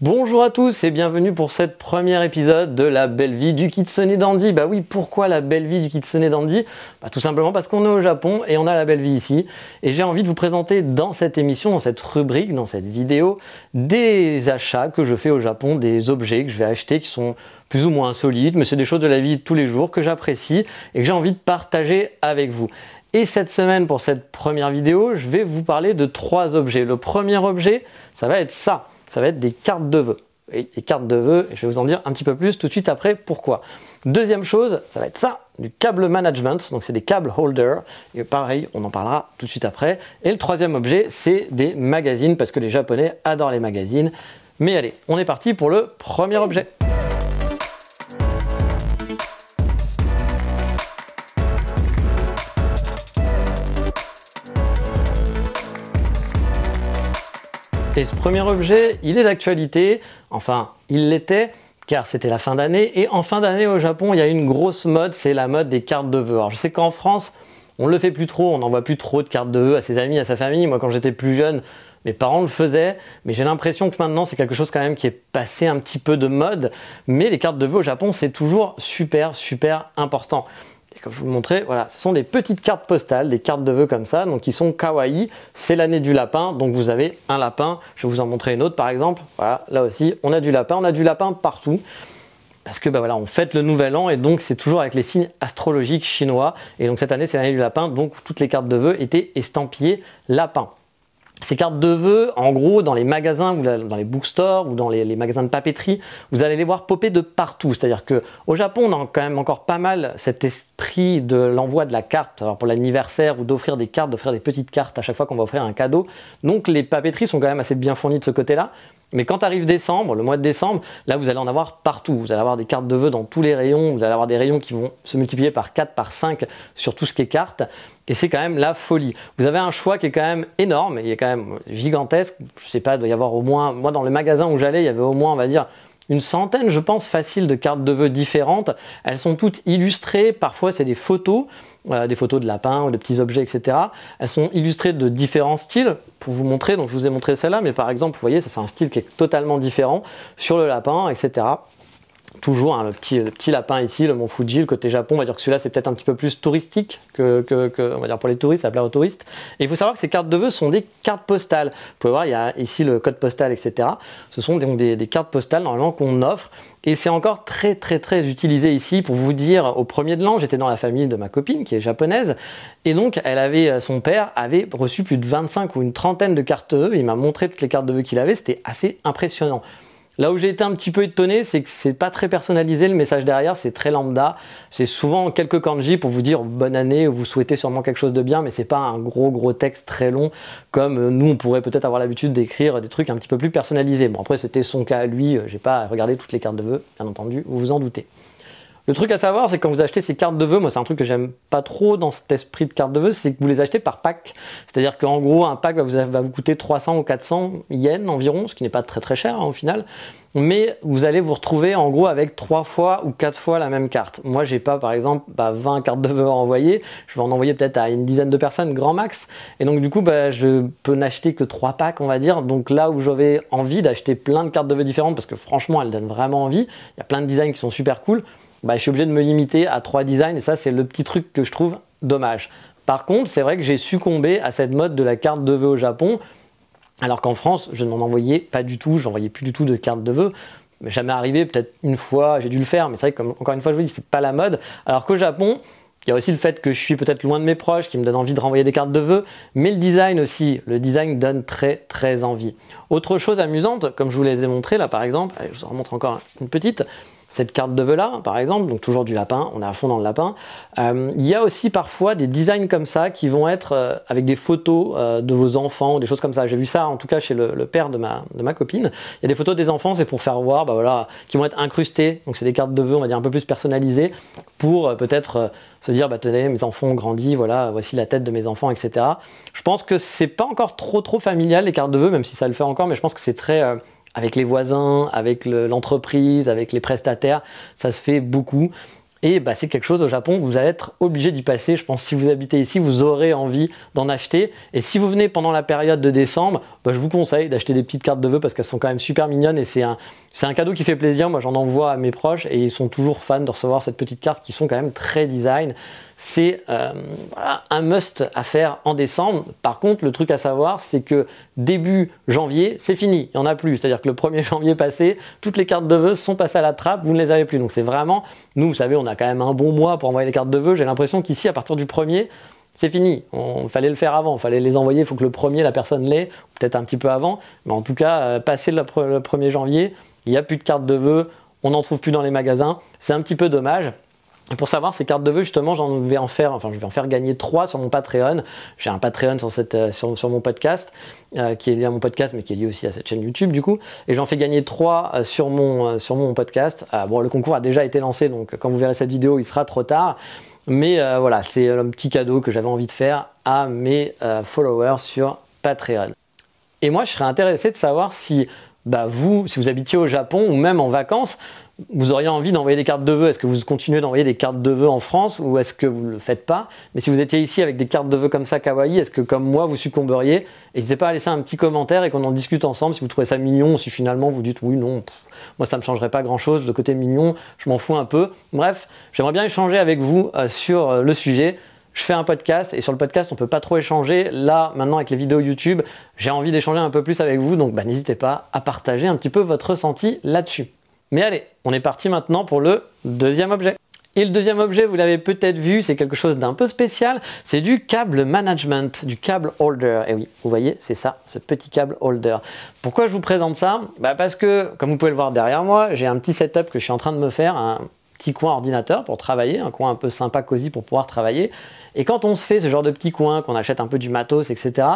Bonjour à tous et bienvenue pour cette premier épisode de la belle vie du Kitsune Dandy. Bah oui, pourquoi la belle vie du Kitsune Dandy bah Tout simplement parce qu'on est au Japon et on a la belle vie ici. Et j'ai envie de vous présenter dans cette émission, dans cette rubrique, dans cette vidéo, des achats que je fais au Japon, des objets que je vais acheter qui sont plus ou moins solides, mais c'est des choses de la vie de tous les jours que j'apprécie et que j'ai envie de partager avec vous. Et cette semaine, pour cette première vidéo, je vais vous parler de trois objets. Le premier objet, ça va être ça ça va être des cartes de vœux. Et, et cartes de vœux, et je vais vous en dire un petit peu plus tout de suite après pourquoi. Deuxième chose, ça va être ça, du câble management, donc c'est des câbles holder. et pareil, on en parlera tout de suite après. Et le troisième objet, c'est des magazines, parce que les Japonais adorent les magazines. Mais allez, on est parti pour le premier objet. Et ce premier objet, il est d'actualité, enfin il l'était, car c'était la fin d'année. Et en fin d'année au Japon, il y a une grosse mode, c'est la mode des cartes de vœux. Alors je sais qu'en France, on le fait plus trop, on n'envoie plus trop de cartes de vœux à ses amis, à sa famille. Moi, quand j'étais plus jeune, mes parents le faisaient, mais j'ai l'impression que maintenant c'est quelque chose quand même qui est passé un petit peu de mode. Mais les cartes de vœux au Japon, c'est toujours super, super important comme je vous le montrais, voilà, ce sont des petites cartes postales, des cartes de vœux comme ça, donc qui sont kawaii. C'est l'année du lapin, donc vous avez un lapin. Je vais vous en montrer une autre par exemple. Voilà, là aussi, on a du lapin, on a du lapin partout parce que bah voilà, on fête le nouvel an et donc c'est toujours avec les signes astrologiques chinois. Et donc cette année, c'est l'année du lapin, donc toutes les cartes de vœux étaient estampillées lapin. Ces cartes de vœux, en gros, dans les magasins, ou dans les bookstores ou dans les, magasins de papeterie, vous allez les voir popper de partout. C'est-à-dire que au Japon, on a quand même encore pas mal cet esprit de l'envoi de la carte pour l'anniversaire ou d'offrir des cartes, d'offrir des petites cartes à chaque fois qu'on va offrir un cadeau. Donc les papeteries sont quand même assez bien fournies de ce côté-là. Mais quand arrive décembre, le mois de décembre, là vous allez en avoir partout. Vous allez avoir des cartes de vœux dans tous les rayons, vous allez avoir des rayons qui vont se multiplier par 4, par 5 sur tout ce qui est cartes. Et c'est quand même la folie. Vous avez un choix qui est quand même énorme, il est quand même gigantesque. Je ne sais pas, il doit y avoir au moins, moi dans le magasin où j'allais, il y avait au moins, on va dire, une centaine, je pense, facile de cartes de vœux différentes. Elles sont toutes illustrées, parfois c'est des photos des photos de lapins ou de petits objets, etc. Elles sont illustrées de différents styles pour vous montrer. Donc je vous ai montré celle-là, mais par exemple, vous voyez, ça c'est un style qui est totalement différent sur le lapin, etc toujours un hein, petit, petit, lapin ici, le mont Fuji, le côté Japon, on va dire que celui-là c'est peut-être un petit peu plus touristique que, on va dire pour les touristes, à plaire aux touristes. Et il faut savoir que ces cartes de vœux sont des cartes postales. Vous pouvez voir, il y a ici le code postal, etc. Ce sont donc des, cartes postales normalement qu'on offre. Et c'est encore très très très utilisé ici pour vous dire, au premier de l'an, j'étais dans la famille de ma copine qui est japonaise, et donc elle avait, euh, son père avait reçu plus de 25 ou une trentaine de cartes de vœux, il m'a montré toutes les cartes de vœux qu'il avait, c'était assez impressionnant. Là où j'ai été un petit peu étonné, c'est que c'est pas très personnalisé le message derrière, c'est très lambda. C'est souvent quelques kanji pour vous dire bonne année, vous souhaitez sûrement quelque chose de bien, mais c'est pas un gros gros texte très long comme euh, nous on pourrait peut-être avoir l'habitude d'écrire des trucs un petit peu plus personnalisés. Bon après c'était son cas à lui, euh, j'ai pas regardé toutes les cartes de vœux, bien entendu, vous vous en doutez. Le truc à savoir, c'est quand vous achetez ces cartes de vœux, moi c'est un truc que j'aime pas trop dans cet esprit de cartes de vœux, c'est que vous les achetez par pack. C'est-à-dire qu'en gros, un pack va vous, coûter 300 ou 400 yens environ, ce qui n'est pas très très cher hein, au final. Mais vous allez vous retrouver en gros avec 3 fois ou 4 fois la même carte. Moi j'ai pas par exemple 20 bah, cartes de vœux à envoyer, je vais en envoyer peut-être à une dizaine de personnes, grand max. Et donc du coup, bah, je peux n'acheter que 3 packs on va dire. Donc là où j'avais envie d'acheter plein de cartes de vœux différentes, parce que franchement elles donnent vraiment envie, il y a plein de designs qui sont super cool. Bah, je suis obligé de me limiter à trois designs et ça c'est le petit truc que je trouve dommage. Par contre, c'est vrai que j'ai succombé à cette mode de la carte de vœux au Japon, alors qu'en France, je n'en envoyais pas du tout, j'envoyais plus du tout de carte de vœux. jamais arrivé, peut-être une fois, j'ai dû le faire, mais c'est vrai que, encore une fois, je vous dis, c'est pas la mode. Alors qu'au Japon, il y a aussi le fait que je suis peut-être loin de mes proches qui me donne envie de renvoyer des cartes de vœux, mais le design aussi, le design donne très très envie. Autre chose amusante, comme je vous les ai montré là par exemple, je vous en montre encore une petite, cette carte de là par exemple, donc toujours du lapin, on est à fond dans le lapin. Euh, il y a aussi parfois des designs comme ça qui vont être euh, avec des photos euh, de vos enfants ou des choses comme ça. J'ai vu ça en tout cas chez le, père de ma, de ma, copine. Il y a des photos des enfants, c'est pour faire voir, bah voilà, qui vont être incrustées. Donc c'est des cartes de vœux, on va dire un peu plus personnalisées pour peut-être se dire, bah tenez, mes enfants ont grandi, voilà, voici la tête de mes enfants, etc. Je pense que c'est pas encore trop trop familial les cartes de vœux, même si ça le fait encore, mais je pense que c'est très avec les voisins, avec l'entreprise, avec les prestataires. Ça se fait beaucoup. Et bah, c'est quelque chose au Japon, vous allez être obligé d'y passer. Je pense que si vous habitez ici, vous aurez envie d'en acheter. Et si vous venez pendant la période de décembre, bah, je vous conseille d'acheter des petites cartes de vœux parce qu'elles sont quand même super mignonnes et c'est un, c'est un cadeau qui fait plaisir. Moi, j'en envoie à mes proches et ils sont toujours fans de recevoir cette petite carte qui sont quand même très design. C'est euh, un must à faire en décembre. Par contre, le truc à savoir, c'est que début janvier, c'est fini. Il n'y en a plus. C'est-à-dire que le 1er janvier passé, toutes les cartes de vœux sont passées à la trappe. Vous ne les avez plus. Donc, c'est vraiment, nous, vous savez, on a quand même un bon mois pour envoyer les cartes de vœux. J'ai l'impression qu'ici, à partir du 1er c'est fini. on fallait le faire avant, il fallait les envoyer, il faut que le premier, la personne l'ait, peut-être un petit peu avant. Mais en tout cas, euh, passé le, le 1er janvier, il n'y a plus de cartes de vœux, on n'en trouve plus dans les magasins. C'est un petit peu dommage pour savoir ces cartes de vœux, justement, j'en vais en faire, enfin, je vais en faire gagner 3 sur mon Patreon. J'ai un Patreon sur, euh, mon podcast, euh, qui est lié à mon podcast, mais qui est lié aussi à cette chaîne YouTube, du coup. Et j'en fais gagner 3 euh, sur, mon, sur mon podcast. Ah, bon, le concours a déjà été lancé, donc quand vous verrez cette vidéo, il sera trop tard. Mais voilà, c'est un petit cadeau que j'avais envie de faire à mes followers sur Patreon. Et moi, je serais intéressé de savoir si bah vous, si vous habitiez au Japon ou même en vacances, vous auriez envie d'envoyer des cartes de vœux. Est-ce que vous continuez d'envoyer des cartes de vœux en France ou est-ce que vous ne le faites pas Mais si vous étiez ici avec des cartes de vœux comme ça, kawaii, est-ce que comme moi, vous succomberiez N'hésitez pas à laisser un petit commentaire et qu'on en discute ensemble si vous trouvez ça mignon, ou si finalement vous dites oui, non, moi ça ne me changerait pas grand-chose, de côté mignon, je m'en fous un peu. Bref, j'aimerais bien échanger avec vous euh, sur euh, le sujet je fais un podcast et sur le podcast on peut pas trop échanger. Là maintenant avec les vidéos YouTube, j'ai envie d'échanger un peu plus avec vous, donc bah, n'hésitez pas à partager un petit peu votre ressenti là-dessus. Mais allez, on est parti maintenant pour le deuxième objet. Et le deuxième objet, vous l'avez peut-être vu, c'est quelque chose d'un peu spécial, c'est du câble management, du câble holder. Et oui, vous voyez, c'est ça, ce petit câble holder. Pourquoi je vous présente ça bah, Parce que, comme vous pouvez le voir derrière moi, j'ai un petit setup que je suis en train de me faire, un petit coin ordinateur pour travailler, un coin un peu sympa, cosy pour pouvoir travailler. Et quand on se fait ce genre de petit coin, qu'on achète un peu du matos, etc.,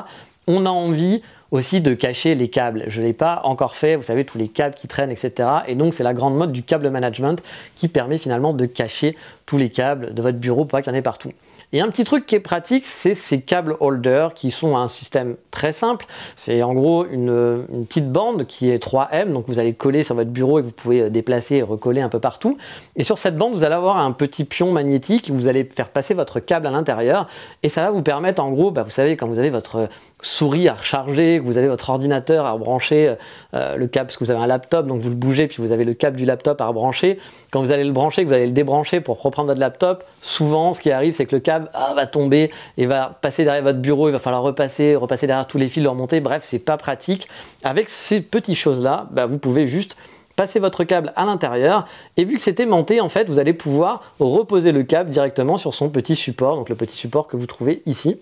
on a envie aussi de cacher les câbles. Je ne l'ai pas encore fait, vous savez, tous les câbles qui traînent, etc. Et donc c'est la grande mode du câble management qui permet finalement de cacher tous les câbles de votre bureau pour qu'il y en ait partout. Et un petit truc qui est pratique, c'est ces câbles holders qui sont un système très simple. C'est en gros une, une, petite bande qui est 3M, donc vous allez coller sur votre bureau et vous pouvez euh, déplacer et recoller un peu partout. Et sur cette bande, vous allez avoir un petit pion magnétique, vous allez faire passer votre câble à l'intérieur et ça va vous permettre en gros, bah, vous savez, quand vous avez votre souris à recharger, que vous avez votre ordinateur à brancher euh, euh, le câble, parce que vous avez un laptop, donc vous le bougez, puis vous avez le câble du laptop à rebrancher. Quand vous allez le brancher, que vous allez le débrancher pour reprendre votre laptop, souvent ce qui arrive, c'est que le câble ah, va tomber et va passer derrière votre bureau, il va falloir repasser, repasser derrière tous les fils, le remonter, bref, c'est pas pratique. Avec ces petites choses-là, bah, vous pouvez juste passer votre câble à l'intérieur et vu que c'était monté, en fait vous allez pouvoir reposer le câble directement sur son petit support donc le petit support que vous trouvez ici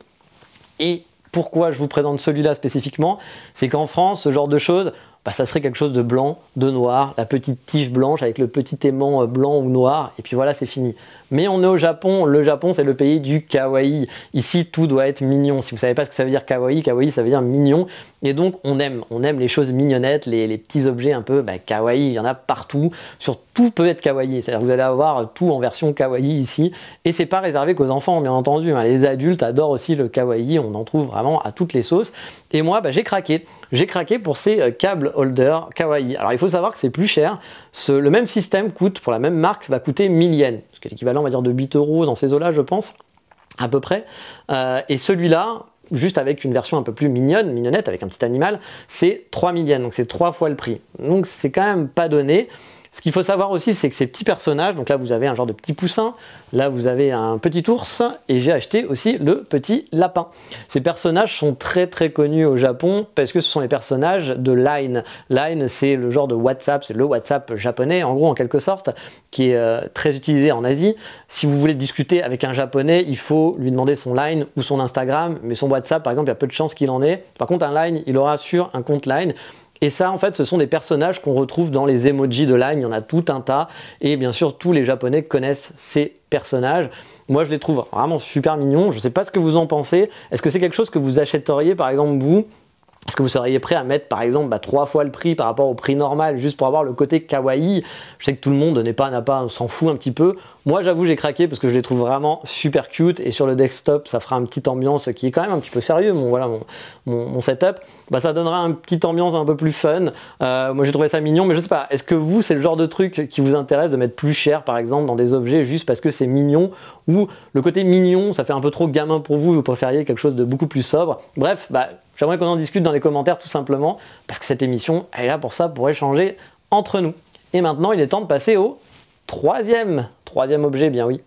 et pourquoi je vous présente celui-là spécifiquement C'est qu'en France, ce genre de choses, bah, ça serait quelque chose de blanc, de noir, la petite tige blanche avec le petit aimant euh, blanc ou noir, et puis voilà, c'est fini. Mais on est au Japon, le Japon c'est le pays du kawaii. Ici, tout doit être mignon. Si vous savez pas ce que ça veut dire kawaii, kawaii ça veut dire mignon, et donc on aime, on aime les choses mignonnettes, les, petits objets un peu bah, kawaii, il y en a partout, sur tout peut être kawaii, c'est-à-dire que vous allez avoir tout en version kawaii ici, et c'est pas réservé qu'aux enfants, bien entendu, hein. les adultes adorent aussi le kawaii, on en trouve vraiment à toutes les sauces, et moi bah, j'ai craqué j'ai craqué pour ces euh, câbles holder Kawaii. Alors il faut savoir que c'est plus cher. le même système coûte, pour la même marque, va coûter 1000 yens, ce qui est l'équivalent, on va dire, de 8 euros dans ces eaux-là, je pense, à peu près. Euh, et celui-là, juste avec une version un peu plus mignonne, mignonnette, avec un petit animal, c'est 3000 yens, donc c'est trois fois le prix. Donc c'est quand même pas donné. Ce qu'il faut savoir aussi, c'est que ces petits personnages, donc là vous avez un genre de petit poussin, là vous avez un petit ours, et j'ai acheté aussi le petit lapin. Ces personnages sont très très connus au Japon parce que ce sont les personnages de Line. Line, c'est le genre de WhatsApp, c'est le WhatsApp japonais en gros en quelque sorte, qui est euh, très utilisé en Asie. Si vous voulez discuter avec un japonais, il faut lui demander son Line ou son Instagram, mais son WhatsApp par exemple, il y a peu de chances qu'il en ait. Par contre, un Line, il aura sur un compte Line. Et ça, en fait, ce sont des personnages qu'on retrouve dans les emojis de Line. Il y en a tout un tas. Et bien sûr, tous les Japonais connaissent ces personnages. Moi, je les trouve vraiment super mignons. Je ne sais pas ce que vous en pensez. Est-ce que c'est quelque chose que vous achèteriez, par exemple, vous est-ce que vous seriez prêt à mettre par exemple bah, trois fois le prix par rapport au prix normal juste pour avoir le côté kawaii Je sais que tout le monde n'est pas, n'a pas, s'en fout un petit peu. Moi j'avoue j'ai craqué parce que je les trouve vraiment super cute et sur le desktop ça fera une petite ambiance qui est quand même un petit peu sérieux, mon, voilà, mon, mon, setup. Bah, ça donnera une petite ambiance un peu plus fun. Euh, moi j'ai trouvé ça mignon mais je sais pas, est-ce que vous c'est le genre de truc qui vous intéresse de mettre plus cher par exemple dans des objets juste parce que c'est mignon ou le côté mignon ça fait un peu trop gamin pour vous, vous préfériez quelque chose de beaucoup plus sobre Bref, bah J'aimerais qu'on en discute dans les commentaires tout simplement, parce que cette émission, elle est là pour ça, pour échanger entre nous. Et maintenant, il est temps de passer au troisième, troisième objet, bien oui.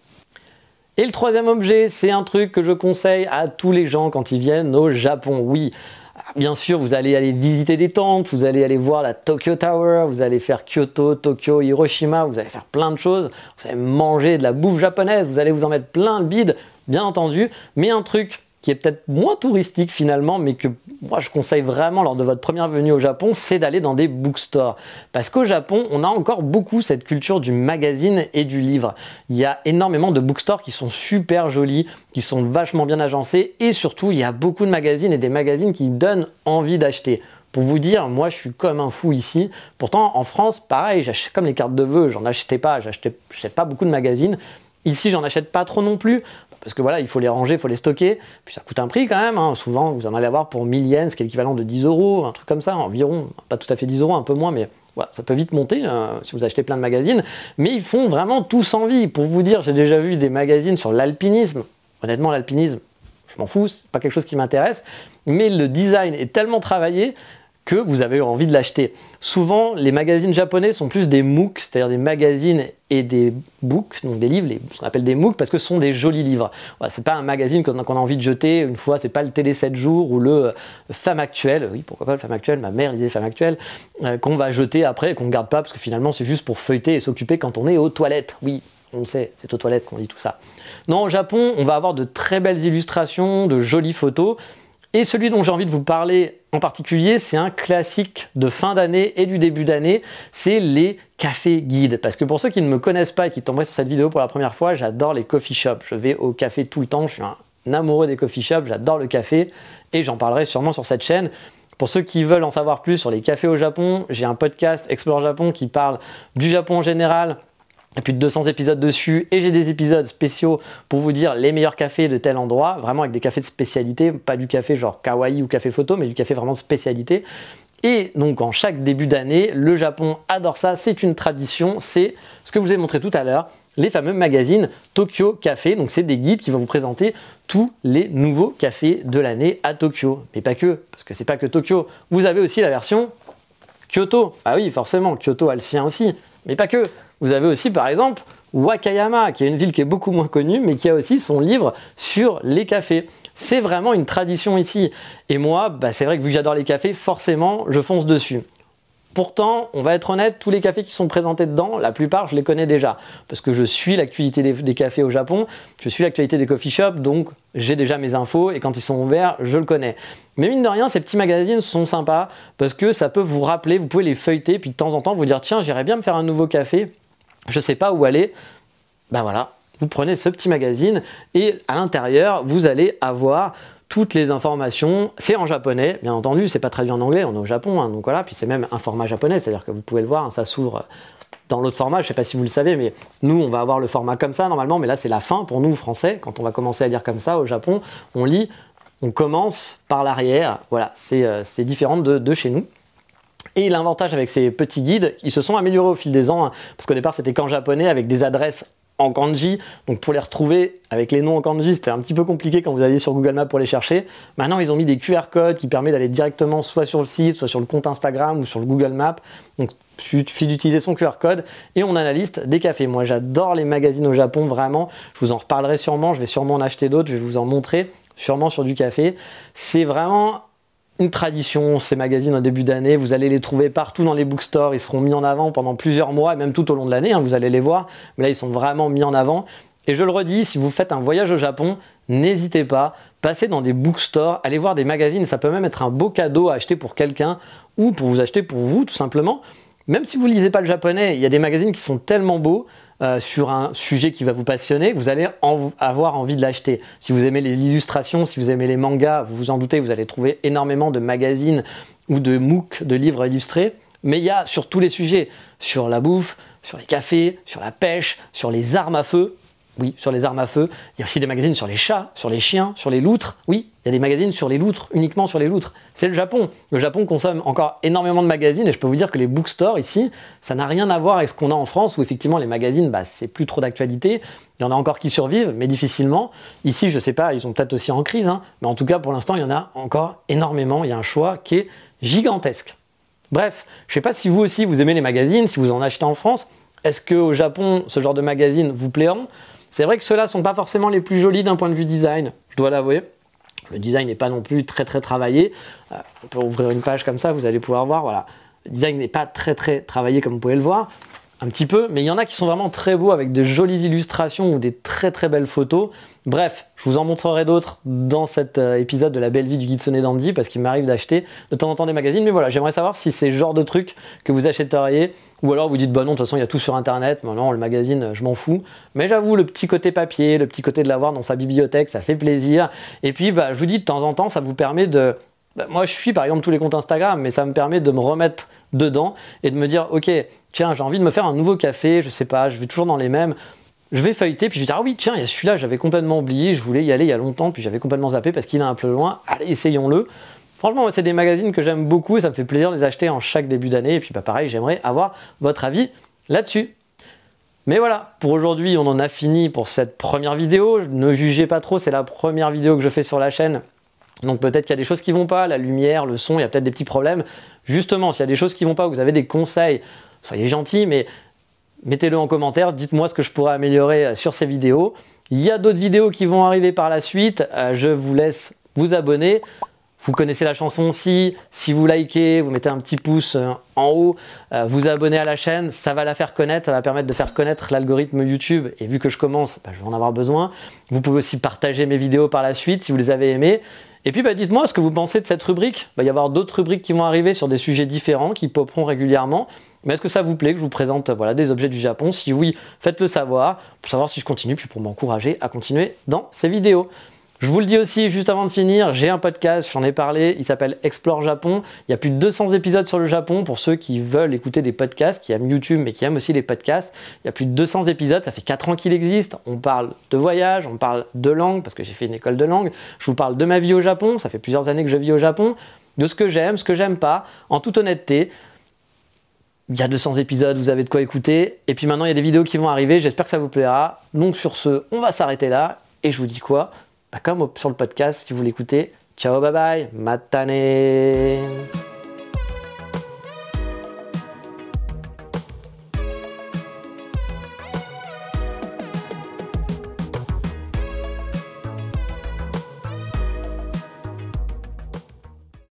Et le troisième objet, c'est un truc que je conseille à tous les gens quand ils viennent au Japon, oui. Ah, bien sûr, vous allez aller visiter des temples, vous allez aller voir la Tokyo Tower, vous allez faire Kyoto, Tokyo, Hiroshima, vous allez faire plein de choses, vous allez manger de la bouffe japonaise, vous allez vous en mettre plein de bide, bien entendu, mais un truc qui est peut-être moins touristique finalement, mais que moi je conseille vraiment lors de votre première venue au Japon, c'est d'aller dans des bookstores. Parce qu'au Japon, on a encore beaucoup cette culture du magazine et du livre. Il y a énormément de bookstores qui sont super jolis, qui sont vachement bien agencés, et surtout, il y a beaucoup de magazines et des magazines qui donnent envie d'acheter pour vous dire, moi je suis comme un fou ici. Pourtant, en France, pareil, j'achète comme les cartes de vœux, j'en achetais pas, j'achetais pas beaucoup de magazines. Ici, j'en achète pas trop non plus parce que voilà, il faut les ranger, il faut les stocker, puis ça coûte un prix quand même, hein. souvent vous en allez avoir pour 1000 yens, ce qui est l'équivalent de 10 euros, un truc comme ça, environ, pas tout à fait 10 euros, un peu moins, mais voilà, ça peut vite monter euh, si vous achetez plein de magazines, mais ils font vraiment tous envie. Pour vous dire, j'ai déjà vu des magazines sur l'alpinisme. Honnêtement, l'alpinisme, je m'en fous, c'est pas quelque chose qui m'intéresse, mais le design est tellement travaillé que vous avez envie de l'acheter. Souvent, les magazines japonais sont plus des MOOC, c'est-à-dire des magazines et des books, donc des livres, ce qu'on appelle des MOOC parce que ce sont des jolis livres. Ce c'est pas un magazine qu'on a envie de jeter une fois, c'est pas le Télé 7 jours ou le euh, Femme Actuelle, oui pourquoi pas le Femme Actuelle, ma mère lisait Femme Actuelle, euh, qu'on va jeter après et qu'on ne garde pas parce que finalement c'est juste pour feuilleter et s'occuper quand on est aux toilettes. Oui, on sait, c'est aux toilettes qu'on dit tout ça. Non, au Japon, on va avoir de très belles illustrations, de jolies photos, et celui dont j'ai envie de vous parler en particulier, c'est un classique de fin d'année et du début d'année, c'est les cafés guides. Parce que pour ceux qui ne me connaissent pas et qui tomberaient sur cette vidéo pour la première fois, j'adore les coffee shops. Je vais au café tout le temps, je suis un amoureux des coffee shops, j'adore le café et j'en parlerai sûrement sur cette chaîne. Pour ceux qui veulent en savoir plus sur les cafés au Japon, j'ai un podcast Explore Japon qui parle du Japon en général, plus de 200 épisodes dessus et j'ai des épisodes spéciaux pour vous dire les meilleurs cafés de tel endroit, vraiment avec des cafés de spécialité, pas du café genre kawaii ou café photo, mais du café vraiment de spécialité. Et donc en chaque début d'année, le Japon adore ça, c'est une tradition, c'est ce que je vous ai montré tout à l'heure, les fameux magazines Tokyo Café. Donc c'est des guides qui vont vous présenter tous les nouveaux cafés de l'année à Tokyo. Mais pas que, parce que c'est pas que Tokyo. Vous avez aussi la version Kyoto. Ah oui, forcément, Kyoto a le sien aussi, mais pas que. Vous avez aussi, par exemple, Wakayama, qui est une ville qui est beaucoup moins connue, mais qui a aussi son livre sur les cafés. C'est vraiment une tradition ici. Et moi, bah, c'est vrai que vu que j'adore les cafés, forcément, je fonce dessus. Pourtant, on va être honnête, tous les cafés qui sont présentés dedans, la plupart, je les connais déjà. Parce que je suis l'actualité des, des, cafés au Japon, je suis l'actualité des coffee shops, donc j'ai déjà mes infos et quand ils sont ouverts, je le connais. Mais mine de rien, ces petits magazines sont sympas parce que ça peut vous rappeler, vous pouvez les feuilleter, puis de temps en temps vous dire tiens, j'irais bien me faire un nouveau café je ne sais pas où aller, ben voilà, vous prenez ce petit magazine et à l'intérieur, vous allez avoir toutes les informations. C'est en japonais, bien entendu, c'est pas très bien en anglais, on est au Japon, hein, donc voilà, puis c'est même un format japonais, c'est-à-dire que vous pouvez le voir, hein, ça s'ouvre dans l'autre format, je ne sais pas si vous le savez, mais nous, on va avoir le format comme ça normalement, mais là, c'est la fin pour nous, français, quand on va commencer à lire comme ça au Japon, on lit, on commence par l'arrière, voilà, c'est euh, différent de, de chez nous. Et l'avantage avec ces petits guides, ils se sont améliorés au fil des ans, hein, parce qu'au départ c'était qu'en japonais avec des adresses en kanji. Donc pour les retrouver avec les noms en kanji, c'était un petit peu compliqué quand vous alliez sur Google Maps pour les chercher. Maintenant, ils ont mis des QR codes qui permettent d'aller directement soit sur le site, soit sur le compte Instagram ou sur le Google Maps. Donc suffit d'utiliser son QR code et on a la liste des cafés. Moi, j'adore les magazines au Japon, vraiment. Je vous en reparlerai sûrement, je vais sûrement en acheter d'autres, je vais vous en montrer sûrement sur du café. C'est vraiment une tradition, ces magazines en début d'année, vous allez les trouver partout dans les bookstores, ils seront mis en avant pendant plusieurs mois, même tout au long de l'année, hein, vous allez les voir, mais là ils sont vraiment mis en avant. Et je le redis, si vous faites un voyage au Japon, n'hésitez pas, passez dans des bookstores, allez voir des magazines, ça peut même être un beau cadeau à acheter pour quelqu'un ou pour vous acheter pour vous tout simplement. Même si vous ne lisez pas le japonais, il y a des magazines qui sont tellement beaux, euh, sur un sujet qui va vous passionner, vous allez avoir envie de l'acheter. Si vous aimez les illustrations, si vous aimez les mangas, vous vous en doutez, vous allez trouver énormément de magazines ou de MOOC, de livres illustrés. Mais il y a sur tous les sujets, sur la bouffe, sur les cafés, sur la pêche, sur les armes à feu, oui, sur les armes à feu. Il y a aussi des magazines sur les chats, sur les chiens, sur les loutres. Oui, il y a des magazines sur les loutres, uniquement sur les loutres. C'est le Japon. Le Japon consomme encore énormément de magazines et je peux vous dire que les bookstores ici, ça n'a rien à voir avec ce qu'on a en France où effectivement les magazines, bah, c'est plus trop d'actualité. Il y en a encore qui survivent, mais difficilement. Ici, je ne sais pas, ils sont peut-être aussi en crise, hein, mais en tout cas, pour l'instant, il y en a encore énormément. Il y a un choix qui est gigantesque. Bref, je ne sais pas si vous aussi vous aimez les magazines, si vous en achetez en France. Est-ce qu'au Japon, ce genre de magazines vous plairont c'est vrai que ceux-là sont pas forcément les plus jolis d'un point de vue design, je dois l'avouer. Le design n'est pas non plus très très travaillé. Euh, on peut ouvrir une page comme ça, vous allez pouvoir voir, voilà. Le design n'est pas très très travaillé comme vous pouvez le voir, un petit peu, mais il y en a qui sont vraiment très beaux avec de jolies illustrations ou des très très belles photos. Bref, je vous en montrerai d'autres dans cet euh, épisode de la belle vie du guide sonné d'Andy parce qu'il m'arrive d'acheter de temps en temps des magazines. Mais voilà, j'aimerais savoir si c'est le genre de truc que vous achèteriez ou alors vous dites bah non, de toute façon il y a tout sur internet, maintenant le magazine je m'en fous. Mais j'avoue, le petit côté papier, le petit côté de l'avoir dans sa bibliothèque, ça fait plaisir. Et puis bah, je vous dis de temps en temps, ça vous permet de. Bah, moi je suis par exemple tous les comptes Instagram, mais ça me permet de me remettre dedans et de me dire ok, tiens, j'ai envie de me faire un nouveau café, je sais pas, je vais toujours dans les mêmes je vais feuilleter, puis je vais dire, ah oui, tiens, il y a celui-là, j'avais complètement oublié, je voulais y aller il y a longtemps, puis j'avais complètement zappé parce qu'il est un peu loin, allez, essayons-le. Franchement, c'est des magazines que j'aime beaucoup et ça me fait plaisir de les acheter en chaque début d'année. Et puis, bah, pareil, j'aimerais avoir votre avis là-dessus. Mais voilà, pour aujourd'hui, on en a fini pour cette première vidéo. Ne jugez pas trop, c'est la première vidéo que je fais sur la chaîne. Donc peut-être qu'il y a des choses qui vont pas, la lumière, le son, il y a peut-être des petits problèmes. Justement, s'il y a des choses qui vont pas, vous avez des conseils, soyez gentils, mais mettez-le en commentaire, dites-moi ce que je pourrais améliorer euh, sur ces vidéos. Il y a d'autres vidéos qui vont arriver par la suite, euh, je vous laisse vous abonner. Vous connaissez la chanson aussi, si vous likez, vous mettez un petit pouce euh, en haut, vous abonnez à la chaîne, ça va la faire connaître, ça va permettre de faire connaître l'algorithme YouTube. Et vu que je commence, bah, je vais en avoir besoin. Vous pouvez aussi partager mes vidéos par la suite si vous les avez aimées. Et puis bah, dites-moi ce que vous pensez de cette rubrique. Bah, il va y avoir d'autres rubriques qui vont arriver sur des sujets différents, qui popperont régulièrement. Mais est-ce que ça vous plaît que je vous présente euh, voilà, des objets du Japon Si oui, faites-le savoir pour savoir si je continue, puis pour m'encourager à continuer dans ces vidéos. Je vous le dis aussi juste avant de finir, j'ai un podcast, j'en ai parlé, il s'appelle Explore Japon. Il y a plus de 200 épisodes sur le Japon pour ceux qui veulent écouter des podcasts, qui aiment YouTube mais qui aiment aussi les podcasts. Il y a plus de 200 épisodes, ça fait 4 ans qu'il existe. On parle de voyage, on parle de langue parce que j'ai fait une école de langue. Je vous parle de ma vie au Japon, ça fait plusieurs années que je vis au Japon, de ce que j'aime, ce que j'aime pas, en toute honnêteté il y a 200 épisodes, vous avez de quoi écouter. Et puis maintenant, il y a des vidéos qui vont arriver, j'espère que ça vous plaira. Donc sur ce, on va s'arrêter là. Et je vous dis quoi bah Comme sur le podcast, si vous l'écoutez, ciao, bye bye, matane